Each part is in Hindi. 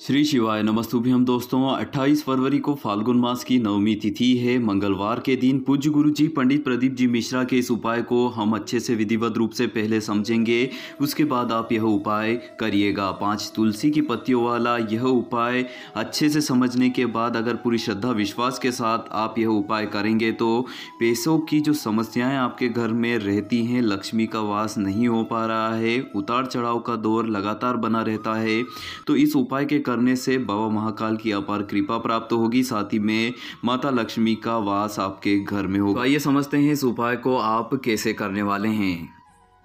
श्री शिवाय नमस्तुभ्यम दोस्तों 28 फरवरी को फाल्गुन मास की नवमी तिथि है मंगलवार के दिन पूज्य गुरु जी पंडित प्रदीप जी मिश्रा के इस उपाय को हम अच्छे से विधिवत रूप से पहले समझेंगे उसके बाद आप यह उपाय करिएगा पांच तुलसी की पत्तियों वाला यह उपाय अच्छे से समझने के बाद अगर पूरी श्रद्धा विश्वास के साथ आप यह उपाय करेंगे तो पैसों की जो समस्याएँ आपके घर में रहती हैं लक्ष्मी का वास नहीं हो पा रहा है उतार चढ़ाव का दौर लगातार बना रहता है तो इस उपाय के करने से बाबा महाकाल की अपार कृपा प्राप्त होगी साथ ही में माता लक्ष्मी का वास आपके घर में होगा तो आइए समझते हैं इस उपाय को आप कैसे करने वाले हैं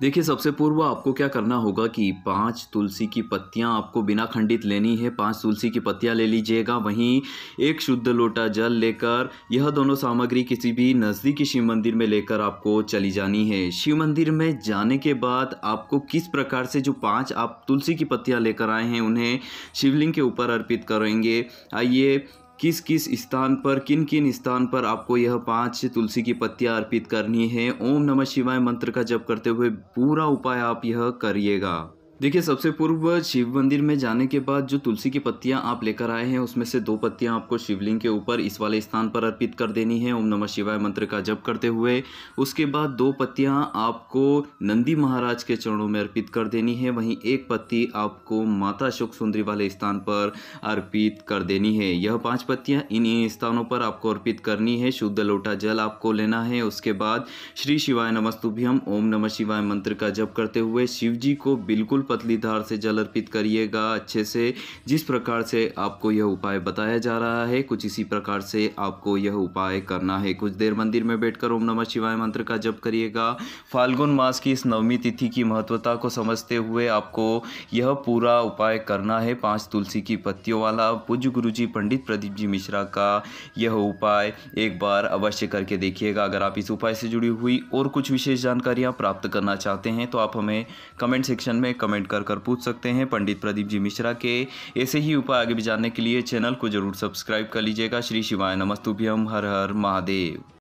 देखिए सबसे पूर्व आपको क्या करना होगा कि पांच तुलसी की पत्तियां आपको बिना खंडित लेनी है पांच तुलसी की पत्तियां ले लीजिएगा वहीं एक शुद्ध लोटा जल लेकर यह दोनों सामग्री किसी भी नज़दीकी शिव मंदिर में लेकर आपको चली जानी है शिव मंदिर में जाने के बाद आपको किस प्रकार से जो पाँच आप तुलसी की पत्तियाँ लेकर आए हैं उन्हें शिवलिंग के ऊपर अर्पित करेंगे आइए किस किस स्थान पर किन किन स्थान पर आपको यह पांच तुलसी की पत्तियां अर्पित करनी है ओम नमः शिवाय मंत्र का जप करते हुए पूरा उपाय आप यह करिएगा देखिए सबसे पूर्व शिव मंदिर में जाने के बाद जो तुलसी की पत्तियां आप लेकर आए हैं उसमें से दो पत्तियां आपको शिवलिंग के ऊपर इस वाले स्थान पर अर्पित कर देनी है ओम नमः शिवाय मंत्र का जप करते हुए उसके बाद दो पत्तियां आपको नंदी महाराज के चरणों में अर्पित कर देनी है वहीं एक पत्ती आपको माता अशोक सुंदरी वाले स्थान पर अर्पित कर देनी है यह पाँच पत्तियाँ इन इन स्थानों पर आपको अर्पित करनी है शुद्ध लोटा जल आपको लेना है उसके बाद श्री शिवाय नमस्तुभ्यम ओम नमः शिवाय मंत्र का जप करते हुए शिव जी को बिल्कुल पतली धार से जल अर्पित करिएगा अच्छे से जिस प्रकार से आपको यह उपाय बताया जा रहा है कुछ इसी प्रकार से आपको यह उपाय करना है कुछ देर मंदिर में बैठकर ओम नमः शिवाय मंत्र का जप करिएगा फाल्गुन मास की इस नवमी तिथि की महत्वता को समझते हुए आपको यह पूरा उपाय करना है पांच तुलसी की पत्तियों वाला पूज्य गुरु जी पंडित प्रदीप जी मिश्रा का यह उपाय एक बार अवश्य करके देखिएगा अगर आप इस उपाय से जुड़ी हुई और कुछ विशेष जानकारियाँ प्राप्त करना चाहते हैं तो आप हमें कमेंट सेक्शन में कमेंट कमेंट कर कर पूछ सकते हैं पंडित प्रदीप जी मिश्रा के ऐसे ही उपाय आगे भी जानने के लिए चैनल को जरूर सब्सक्राइब कर लीजिएगा श्री शिवाय नमस्तुभ्यम हर हर महादेव